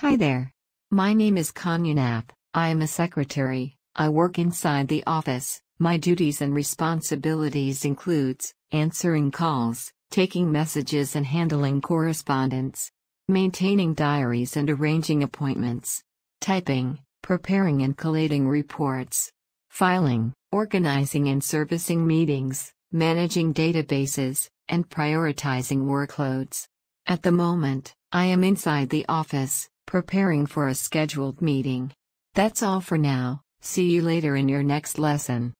Hi there. My name is Kanya I am a secretary. I work inside the office. My duties and responsibilities includes answering calls, taking messages and handling correspondence, maintaining diaries and arranging appointments, typing, preparing and collating reports, filing, organizing and servicing meetings, managing databases, and prioritizing workloads. At the moment, I am inside the office, preparing for a scheduled meeting. That's all for now, see you later in your next lesson.